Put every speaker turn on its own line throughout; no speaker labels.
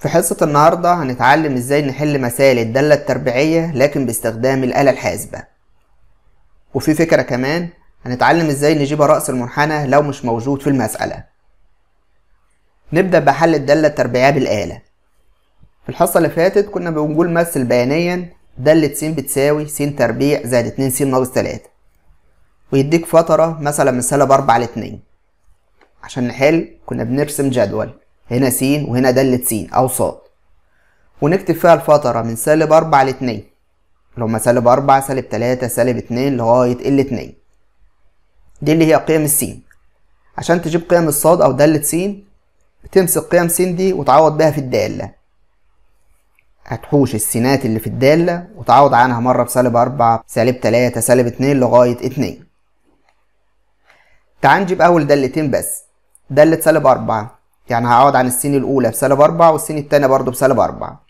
في حصة النهاردة هنتعلم ازاي نحل مسائل الدالة التربيعية لكن باستخدام الآلة الحاسبة وفي فكرة كمان هنتعلم ازاي نجيب رأس المنحنى لو مش موجود في المسألة نبدأ بحل الدالة التربيعية بالآلة في الحصة اللي فاتت كنا بنقول مثل بيانيا دالة س بتساوي س تربيع زائد 2 س ناقص 3 ويديك فترة مثلا من سالب 4 ل 2 عشان نحل كنا بنرسم جدول هنا س وهنا دالة س أو ص ونكتب فيها الفترة من سالب أربعة لاتنين اللي هما سالب أربعة سالب تلاتة سالب اتنين لغاية ال اتنين دي اللي هي قيم السين عشان تجيب قيم الصاد أو دالة س بتمسك قيم س دي وتعوض بيها في الدالة هتحوش السينات اللي في الدالة وتعوض عنها مرة بسالب أربعة سالب تلاتة سالب اتنين لغاية اتنين تعال نجيب أول دالتين بس دالة سالب أربعة يعني هقعد عن السين الأولى بسالب أربعة والسين التانية برضو بسالب أربعة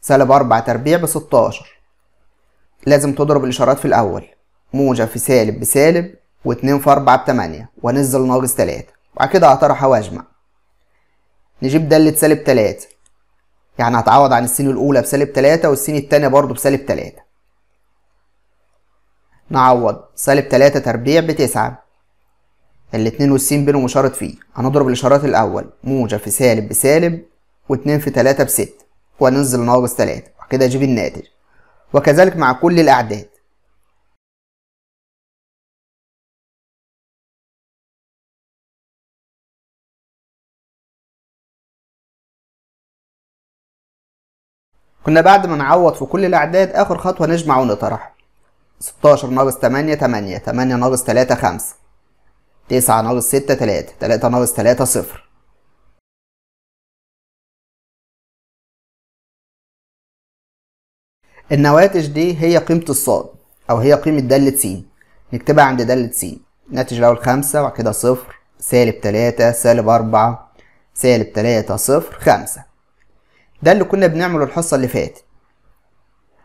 سالب أربعة تربيع بستاشر لازم تضرب الإشارات في الأول موجب في سالب بسالب واتنين في أربعة بتمانية وأنزل ناقص تلاتة وبعد كده هطرح وأجمع نجيب دالة سالب تلاتة يعني هتعوض عن السين الأولى بسالب تلاتة والسين التانية برضو بسالب تلاتة نعوض سالب تلاتة تربيع بتسعة الاتنين والسين بينهم اشارة فيه هنضرب الاشارات الاول موجة في سالب بسالب واتنين في تلاتة بست وننزل ناقص تلاتة وكده اجيب الناتج وكذلك مع كل الاعداد كنا بعد ما نعوض في كل الأعداد آخر خطوة نجمع ونطرح 16 ناقص 8 8 8 ناقص 3 5 تسعة ناقص ستة تلاتة تلاتة ناقص تلاتة صفر النواتج دي هي قيمة الصاد أو هي قيمة دالة س نكتبها عند دالة س ناتج الأول خمسة وبعد كده صفر سالب تلاتة سالب أربعة سالب تلاتة صفر خمسة ده اللي كنا بنعمله الحصة اللي فاتت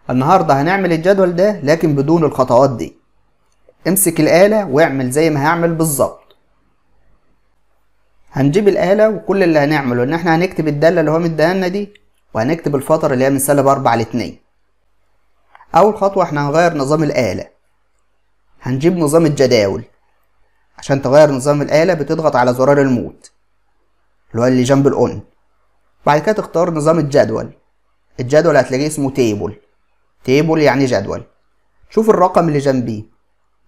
النهاردة هنعمل الجدول ده لكن بدون الخطوات دي امسك الآلة واعمل زي ما هعمل بالظبط هنجيب الآلة وكل اللي هنعمله إن احنا هنكتب الدالة اللي هو مديها لنا دي وهنكتب الفترة اللي هي من سالب أربعة لاتنين أول خطوة احنا هنغير نظام الآلة هنجيب نظام الجداول عشان تغير نظام الآلة بتضغط على زرار الموت اللي هو اللي جنب الأون بعد كده تختار نظام الجدول الجدول هتلاقيه اسمه تيبل تيبل يعني جدول شوف الرقم اللي جنبيه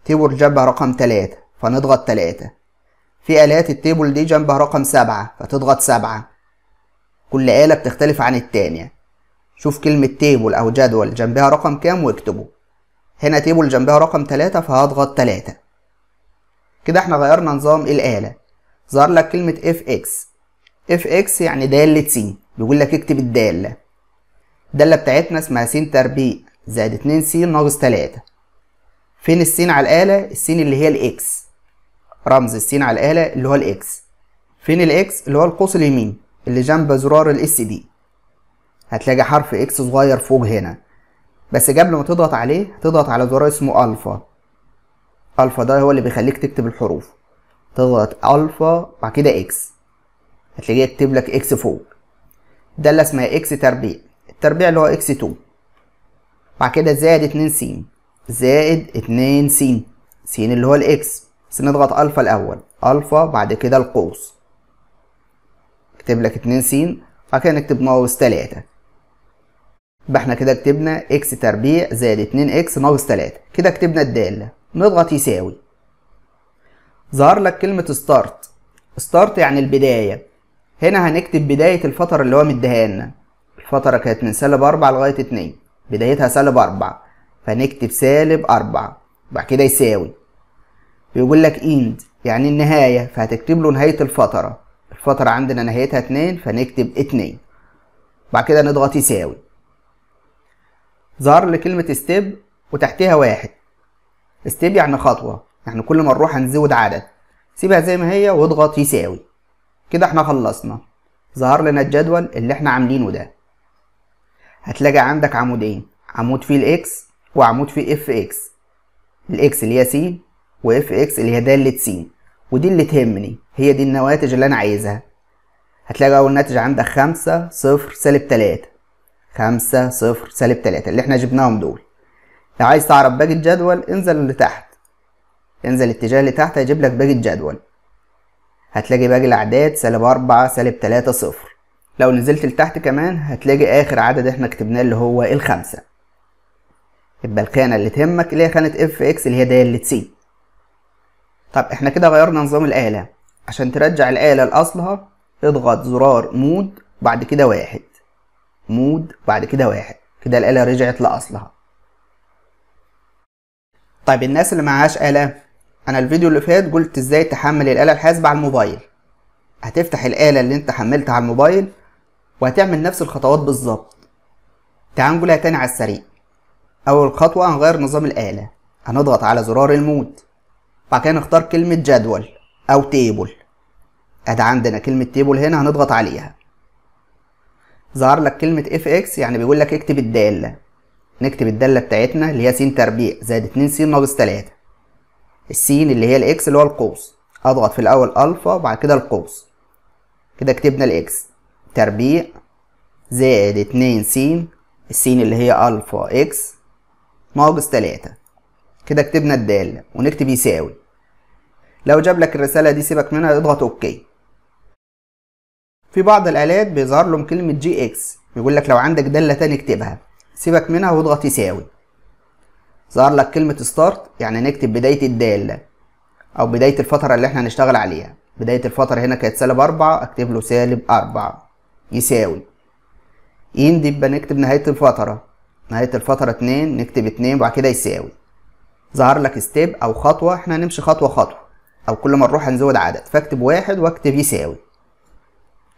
تيبل جنبها رقم تلاتة فنضغط تلاتة في آلات التيبل دي جنبها رقم سبعة فتضغط سبعة كل آلة بتختلف عن التانية شوف كلمة تيبل أو جدول جنبها رقم كام واكتبه هنا تيبل جنبها رقم تلاتة فهضغط تلاتة كده احنا غيرنا نظام الآلة ظهر لك كلمة اف اكس اف اكس يعني دالة س بيقول لك اكتب الدالة الدالة بتاعتنا اسمها س تربيع زائد اتنين س ناقص تلاتة فين السين على الآلة السين اللي هي الإكس رمز السين على الآلة اللي هو الإكس فين الإكس اللي هو القوس اليمين اللي جنب زرار الإس دي هتلاقي حرف إكس صغير فوق هنا بس قبل ما تضغط عليه تضغط على زرار اسمه ألفا ألفا ده هو اللي بيخليك تكتب الحروف تضغط ألفا بعد كده إكس هتلاقيه يكتب لك إكس فوق ده اللي اسمها إكس تربيع التربيع اللي هو إكس 2 بعد كده زائد 2 سين زائد 2 س س اللي هو الاكس بس نضغط الفا الاول الفا بعد كده القوس اكتب لك 2 س بعد كده نكتب ناقص 3 يبقى احنا كده كتبنا اكس تربيع زائد 2 اكس ناقص 3 كده كتبنا الداله نضغط يساوي ظهر لك كلمه ستارت ستارت يعني البدايه هنا هنكتب بدايه الفتره اللي هو مديها لنا الفتره كانت من سالب 4 لغايه 2 بدايتها سالب 4 فنكتب سالب أربعة وبعد كده يساوي بيقول لك إند يعني النهاية فهتكتب له نهاية الفترة الفترة عندنا نهايتها اتنين فنكتب اتنين بعد كده نضغط يساوي ظهر لي كلمة ستيب وتحتها واحد ستيب يعني خطوة يعني كل ما نروح هنزود عدد سيبها زي ما هي واضغط يساوي كده احنا خلصنا ظهر لنا الجدول اللي احنا عاملينه ده هتلاقي عندك عمودين عمود فيه الاكس وعمود فيه اف اكس الاكس اللي هي س واف اكس اللي هي دالة س ودي اللي تهمني هي دي النواتج اللي انا عايزها هتلاقي اول ناتج عندك خمسة صفر سالب تلاتة خمسة صفر سالب تلاتة اللي احنا جبناهم دول لو عايز تعرف باقي الجدول انزل لتحت انزل الاتجاه لتحت هيجيب لك باقي الجدول هتلاقي باقي الاعداد سالب أربعة سالب تلاتة صفر لو نزلت لتحت كمان هتلاقي اخر عدد احنا كتبناه اللي هو الخمسة يبقى الخانه اللي تهمك اللي هي خانه اف اكس اللي هي داله سي طب احنا كده غيرنا نظام الاله عشان ترجع الاله لاصلها اضغط زرار مود بعد كده واحد مود بعد كده واحد كده الاله رجعت لاصلها طيب الناس اللي معهاش اله انا الفيديو اللي فات قلت ازاي تحمل الاله الحاسبه على الموبايل هتفتح الاله اللي انت حملتها على الموبايل وهتعمل نفس الخطوات بالظبط تعال نقولها تاني على السريع أول خطوة هنغير نظام الآلة هنضغط على زرار المود بعد كده نختار كلمة جدول أو تيبل أدي عندنا كلمة تيبل هنا هنضغط عليها ظهر لك كلمة اف اكس يعني بيقول لك اكتب الدالة نكتب الدالة بتاعتنا اللي هي س تربيع زائد 2 س ناقص 3 السين اللي هي الاكس اللي هو القوس اضغط في الاول الفا وبعد كده القوس كده كتبنا الاكس تربيع زائد 2 س السين اللي هي الفا اكس ناقص تلاتة كده كتبنا الدالة ونكتب يساوي لو جاب لك الرسالة دي سيبك منها اضغط اوكي في بعض الآلات بيظهر لهم كلمة جي اكس يقول لك لو عندك دالة تاني اكتبها سيبك منها واضغط يساوي ظهر لك كلمة ستارت يعني نكتب بداية الدالة أو بداية الفترة اللي احنا هنشتغل عليها بداية الفترة هنا كانت سالب أربعة أكتب له سالب أربعة يساوي يبقى نكتب نهاية الفترة نهايه الفترة 2 نكتب 2 وبعد كده يساوي ظهر لك ستيب او خطوه احنا هنمشي خطوه خطوه او كل ما نروح هنزود عدد فاكتب واحد واكتب يساوي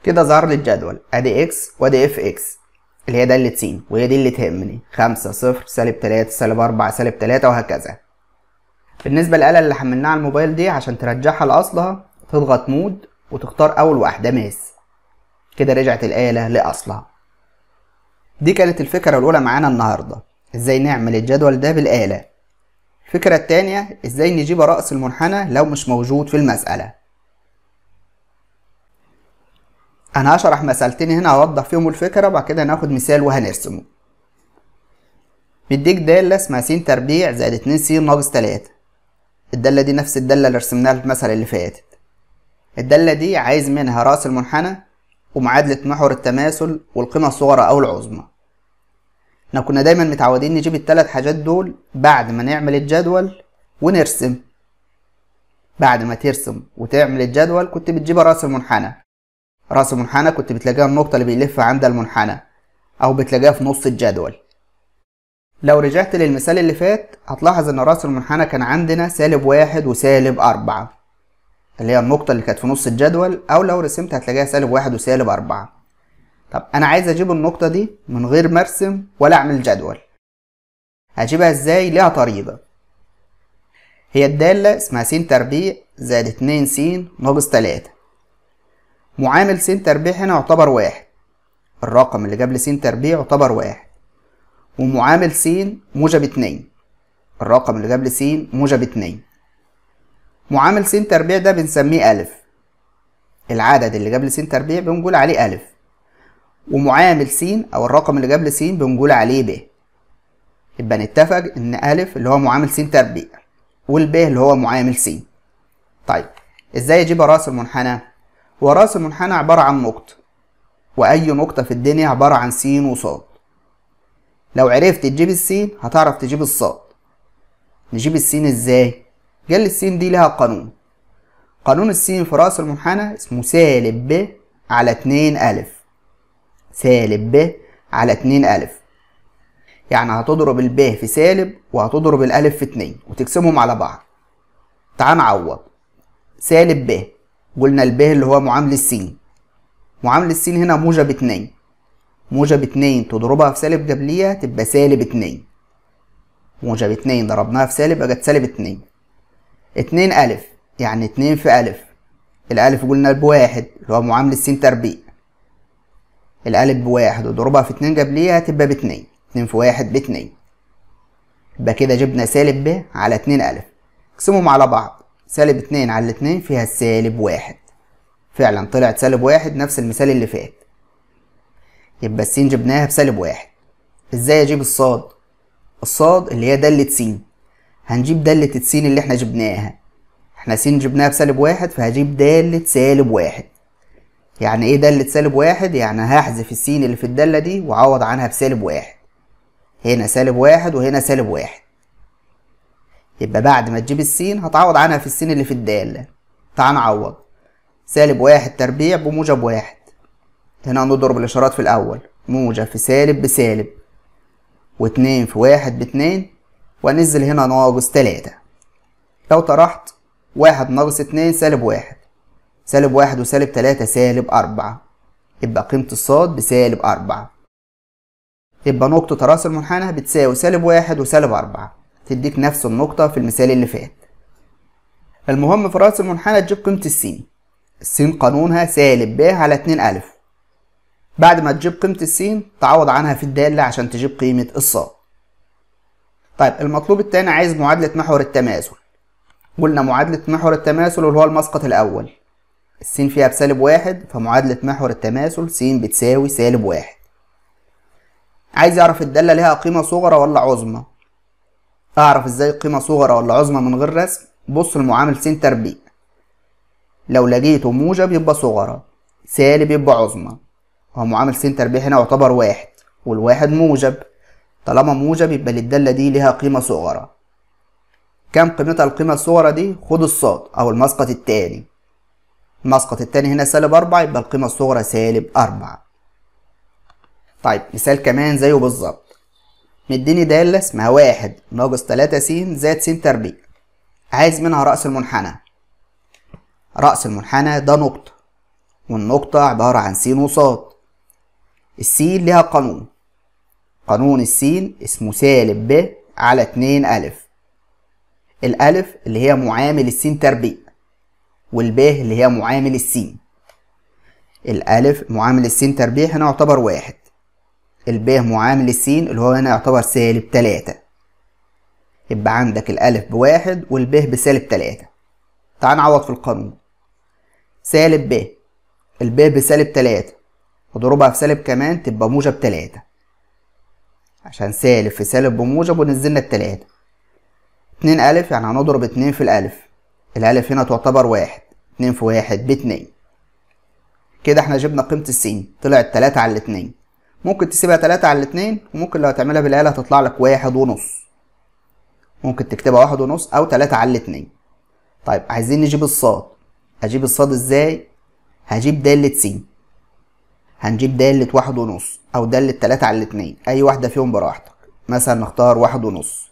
كده ظهر لي الجدول ادي اكس وادي اف اكس اللي هي دالة س وهي دي اللي تهمني خمسة صفر سالب تلاتة سالب أربعة سالب تلاتة وهكذا بالنسبة للآلة اللي حملناها على الموبايل دي عشان ترجعها لأصلها تضغط مود وتختار أول واحدة ماس كده رجعت الآلة لأصلها دي كانت الفكرة الأولى معانا النهاردة إزاي نعمل الجدول ده بالآلة الفكرة التانية إزاي نجيب رأس المنحنى لو مش موجود في المسألة أنا هشرح مسألتين هنا أوضح فيهم الفكرة وبعد كده ناخد مثال وهنرسمه مديك دالة اسمها س تربيع زائد اتنين س ناقص تلاتة الدالة دي نفس الدالة اللي رسمناها في المسألة اللي فاتت الدالة دي عايز منها رأس المنحنى ومعادلة محور التماثل والقيمة الصغرى أو العظمى احنا كنا دايما متعودين نجيب التلات حاجات دول بعد ما نعمل الجدول ونرسم بعد ما ترسم وتعمل الجدول كنت بتجيب راس المنحنى راس المنحنى كنت بتلاقيها النقطة اللي بيلف عند المنحنى أو بتلاقيها في نص الجدول لو رجعت للمثال اللي فات هتلاحظ إن راس المنحنى كان عندنا سالب واحد وسالب أربعة اللي هي النقطة اللي كانت في نص الجدول أو لو رسمت هتلاقيها سالب واحد وسالب أربعة طب انا عايز اجيب النقطه دي من غير ما ارسم ولا اعمل جدول هجيبها ازاي ليها طريقه هي الداله اسمها س تربيع زائد اتنين س ناقص تلاتة معامل س تربيع هنا يعتبر واحد الرقم اللي قبل س تربيع يعتبر واحد ومعامل س موجب اتنين الرقم اللي قبل س موجب اتنين معامل س تربيع ده بنسميه ألف العدد اللي قبل س تربيع بنقول عليه ألف ومعامل س او الرقم اللي جاب لي س بنقول عليه ب يبقى نتفق ان أ اللي هو معامل س تربيع والب اللي هو معامل س طيب ازاي اجيب راس المنحنى هو راس المنحنى عبارة عن نقطة واي نقطة في الدنيا عبارة عن س وص لو عرفت تجيب الس هتعرف تجيب الص نجيب السين ازاي قال لي السين دي لها قانون قانون السين في راس المنحنى اسمه سالب ب على اتنين ألف سالب ب على 2 ألف يعني هتضرب الب في سالب وهتضرب الألف في 2 وتقسمهم على بعض تعال نعوض سالب ب قلنا الب اللي هو معامل السين معامل السين هنا موجب 2 موجب 2 تضربها في سالب قبلية تبقى سالب 2 موجب 2 ضربناها في سالب بقت سالب 2 2 ألف يعني 2 في ألف الألف قلنا بواحد اللي هو معامل السين تربيع القالب بواحد وضربها في اتنين جاب ليها تبقى باتنين اتنين في واحد باتنين يبقى كده جبنا سالب ب على اتنين ألف اقسمهم على بعض سالب اتنين على اتنين فيها سالب واحد فعلا طلعت سالب واحد نفس المثال اللي فات يبقى السين جبناها بسالب واحد ازاي اجيب الصاد الصاد اللي هي دالة سين هنجيب دالة السين اللي احنا جبناها احنا سين جبناها بسالب واحد فهجيب دالة سالب واحد يعني ايه دالة سالب واحد يعني هحذف السين اللي في الدالة دي وعوض عنها بسالب واحد هنا سالب واحد وهنا سالب واحد يبقى بعد ما تجيب السين هتعوض عنها في السين اللي في الدالة تعال نعوض سالب واحد تربيع بموجب واحد هنا نضرب الإشارات في الأول موجب في سالب بسالب واتنين في واحد باتنين وأنزل هنا ناقص تلاتة لو طرحت واحد ناقص اتنين سالب واحد سالب واحد وسالب تلاتة سالب أربعة يبقى قيمة الصاد بسالب أربعة يبقى نقطة رأس المنحنى بتساوي سالب واحد وسالب أربعة تديك نفس النقطة في المثال اللي فات المهم في رأس المنحنى تجيب قيمة السين السين قانونها سالب ب على اتنين ألف بعد ما تجيب قيمة السين تعوض عنها في الدالة عشان تجيب قيمة الصاد طيب المطلوب التاني عايز معادلة محور التماثل قلنا معادلة محور التماثل اللي هو المسقط الأول السين فيها بسالب واحد فمعادلة محور التماثل س بتساوي سالب واحد عايز يعرف الدالة ليها قيمة صغرى ولا عظمى اعرف ازاي قيمة صغرى ولا عظمى من غير رسم بص المعامل س تربيع لو لقيته موجب يبقى صغرى سالب يبقى عظمى هو معامل س تربيع هنا يعتبر واحد والواحد موجب طالما موجب يبقى للدالة دي ليها قيمة صغرى كم قيمتها القيمة الصغرى دي؟ خد الصاد أو المسقط التاني مسقط التاني هنا سالب أربعة يبقى القيمة الصغرى سالب أربعة طيب مثال كمان زيه بالظبط مديني دالة اسمها واحد ناقص تلاتة س زائد س تربيع عايز منها رأس المنحنى رأس المنحنى ده نقطة والنقطة عبارة عن س وصاد الس ليها قانون قانون الس اسمه سالب ب على اتنين ألف الألف اللي هي معامل الس تربيع والب اللي هي معامل السين الألف معامل السين تربيع هنا يعتبر واحد الب معامل السين اللي هو هنا يعتبر سالب تلاتة يبقى عندك الألف بواحد والب بسالب تلاتة تعال نعوض في القانون سالب ب الب بسالب تلاتة اضربها في سالب كمان تبقى موجب تلاتة عشان سالب في سالب بموجب ونزلنا التلاتة اتنين ألف يعني هنضرب اتنين في الألف الألف هنا تعتبر واحد اتنين في واحد باتنين كده احنا جبنا قيمة السين طلعت تلاتة على الاتنين ممكن تسيبها تلاتة على الاتنين وممكن لو هتعملها بالآلة هتطلع لك واحد ونص ممكن تكتبها واحد ونص أو تلاتة على الاتنين طيب عايزين نجيب الصاد هجيب الصاد ازاي؟ هجيب دالة سين هنجيب دالة واحد ونص أو دالة تلاتة على الاتنين أي واحدة فيهم براحتك مثلا نختار واحد ونص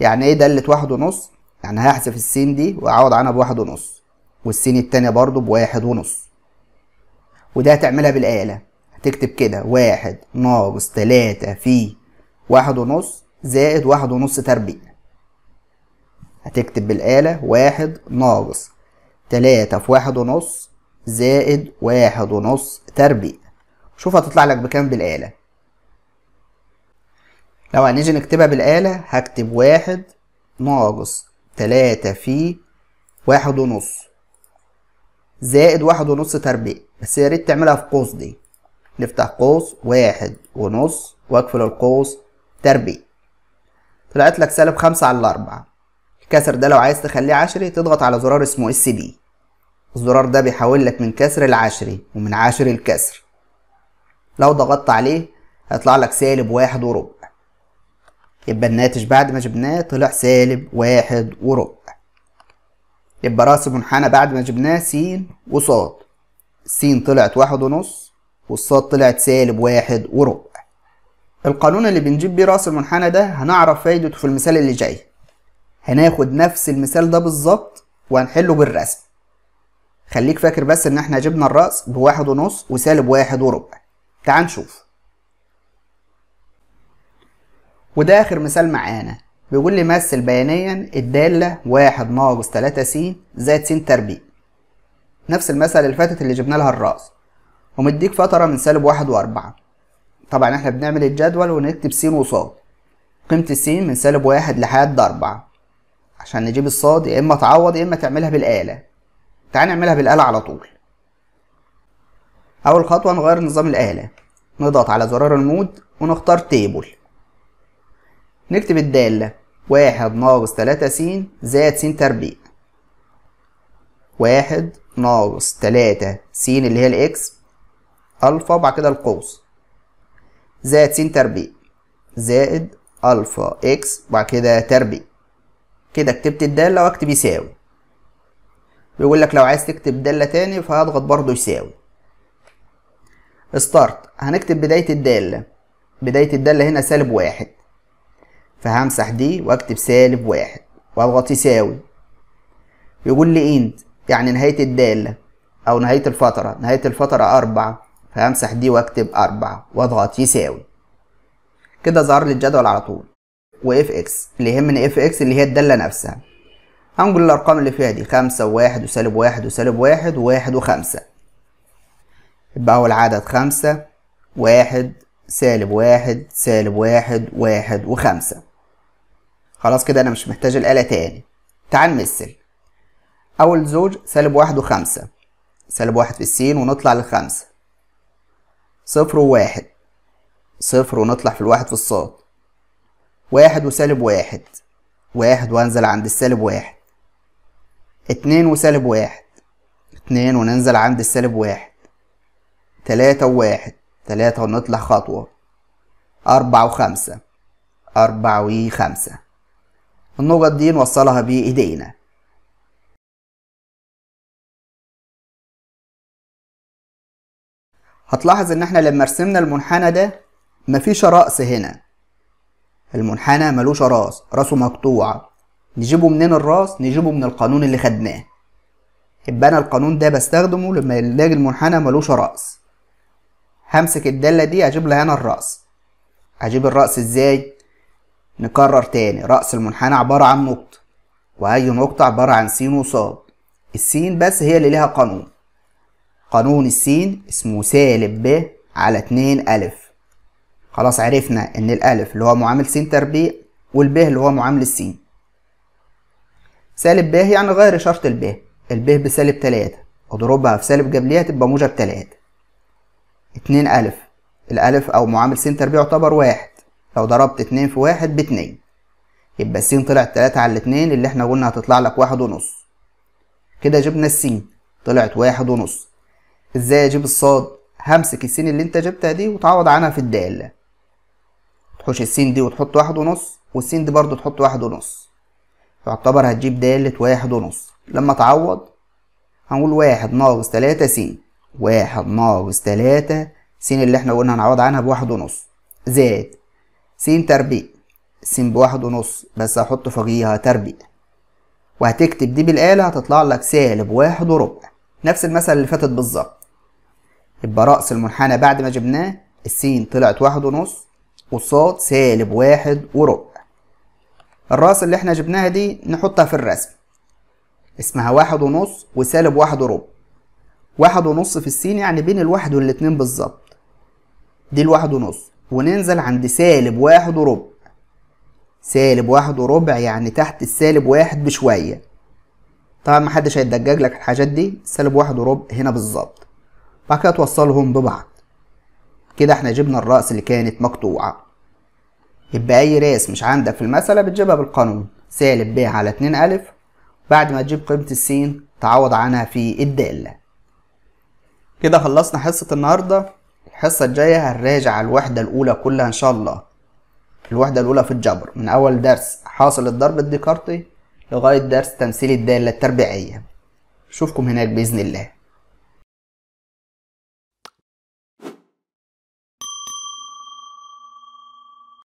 يعني ايه دالة واحد ونص؟ يعني هحذف السين دي واعوض عنها بواحد ونص والسين التانية برضو بواحد ونص وده هتعملها بالآلة هتكتب كده واحد ناقص تلاتة في واحد ونص زائد واحد ونص تربيع هتكتب بالآلة واحد ناقص تلاتة في واحد ونص زائد واحد ونص تربيع شوف هتطلع لك بكام بالآلة لو هنيجي نكتبها بالآلة هكتب واحد ناقص تلاتة في واحد ونص زائد واحد ونص تربيع بس يا ريت تعملها في قوس دي نفتح قوس واحد ونص واقفل القوس تربيع طلعت لك سالب خمسة على الأربعة الكسر ده لو عايز تخليه عشري تضغط على زرار اسمه اس بي الزرار ده بيحول لك من كسر لعشري ومن عشري لكسر لو ضغطت عليه هيطلع لك سالب واحد وربع يبقى الناتج بعد ما جبناه طلع سالب واحد وربع يبقى راس المنحنى بعد ما جبناه س وص السين طلعت واحد ونص والصاد طلعت سالب واحد وربع القانون اللي بنجيب بيه راس المنحنى ده هنعرف فايدته في المثال اللي جاي هناخد نفس المثال ده بالظبط وهنحله بالرسم خليك فاكر بس ان احنا جبنا الرأس بواحد ونص وسالب واحد وربع تعال نشوف وده آخر مثال معانا بيقول لي مثل بيانيا الدالة واحد ناقص تلاتة س زائد س تربيع نفس المثل اللي فاتت اللي جبنا لها الرأس ومديك فترة من سالب واحد وأربعة طبعا احنا بنعمل الجدول ونكتب س وص قيمة س من سالب واحد لحد أربعة عشان نجيب الصاد يا إما تعوض يا إما تعملها بالآلة تعال نعملها بالآلة على طول أول خطوة نغير نظام الآلة نضغط على زرار المود ونختار تيبل نكتب الدالة واحد ناقص تلاتة س زائد س تربيع واحد ناقص تلاتة س اللي هي الإكس ألفا وبعد كده القوس زائد س تربيع زائد ألفا إكس وبعد كده تربيع كده كتبت الدالة وأكتب يساوي بيقول لك لو عايز تكتب دالة تاني فهضغط برضه يساوي ستارت هنكتب بداية الدالة بداية الدالة هنا سالب واحد فهمسح دي واكتب سالب واحد واضغط يساوي يقول لي اند يعني نهاية الدالة او نهاية الفترة نهاية الفترة اربعة فهمسح دي واكتب اربعة واضغط يساوي كده ظهر لي الجدول على طول واف اكس اللي يهمني اف اكس اللي هي الدالة نفسها هنقول الارقام اللي فيها دي خمسة وواحد وسالب واحد وسالب واحد وواحد وخمسة يبقى هو العدد خمسة واحد سالب واحد سالب واحد واحد وخمسة خلاص كده أنا مش محتاج الآلة تاني تعال نمثل أول زوج سالب واحد وخمسة سالب واحد في السين ونطلع للخمسة صفر وواحد صفر ونطلع في الواحد في الصاد واحد وسالب واحد واحد وانزل عند السالب واحد اتنين وسالب واحد اتنين وننزل عند السالب واحد تلاتة وواحد تلاتة ونطلع خطوة أربعة وخمسة أربعة وخمسة النقط دي نوصلها بإيدينا هتلاحظ ان احنا لما رسمنا المنحنى ده مفيش رأس هنا المنحنى ملوش راس راسه مقطوع نجيبه منين الراس نجيبه من القانون اللي خدناه يبقى انا القانون ده بستخدمه لما الاقي المنحنى ملوش راس همسك الدالة دي اجيب لها هنا الراس اجيب الراس ازاي نكرر تاني رأس المنحنى عبارة عن نقطة وأي نقطة عبارة عن سين وصاد السين بس هي اللي ليها قانون قانون السين اسمه سالب ب على اتنين ألف خلاص عرفنا إن الألف اللي هو معامل س تربيع والب اللي هو معامل السين سالب ب يعني غير إشارة الب الب بسالب تلاتة أضربها في سالب جاب ليها تبقى موجب تلاتة اتنين ألف الألف أو معامل س تربيع يعتبر واحد لو ضربت اتنين في واحد باتنين يبقى السين طلعت تلاتة على الاتنين اللي احنا قلنا هتطلع لك واحد ونص كده جبنا السين طلعت واحد ونص ازاي اجيب الصاد همسك السين اللي انت جبتها دي وتعوض عنها في الدالة تحوش السين دي وتحط واحد ونص والسين دي برضو تحط واحد ونص يعتبر هتجيب دالة واحد ونص لما تعوض هنقول واحد ناقص تلاتة سين واحد ناقص تلاتة سين اللي احنا قلنا هنعوض عنها بواحد ونص زائد س تربيع س بواحد ونص بس هحط فوقيها تربيع وهتكتب دي بالآلة هتطلع لك سالب واحد وربع نفس المثل اللي فاتت بالظبط يبقى رأس المنحنى بعد ما جبناه الس طلعت واحد ونص والصاد سالب واحد وربع الرأس اللي احنا جبناها دي نحطها في الرسم اسمها واحد ونص وسالب واحد وربع واحد ونص في السين يعني بين الواحد والاتنين بالظبط دي الواحد ونص وننزل عند سالب واحد وربع سالب واحد وربع يعني تحت السالب واحد بشوية طبعا محدش هيدجاج لك الحاجات دي سالب واحد وربع هنا بالظبط بعد كده توصلهم ببعض كده احنا جبنا الرأس اللي كانت مقطوعة يبقى أي رأس مش عندك في المسألة بتجيبها بالقانون سالب ب على اتنين ألف بعد ما تجيب قيمة السين تعوض عنها في الدالة كده خلصنا حصة النهاردة الحصة الجاية هنراجع الوحدة الأولى كلها إن شاء الله الوحدة الأولى في الجبر من أول درس حاصل الضرب الديكارتي لغاية درس تمثيل الدالة التربيعية أشوفكم هناك بإذن الله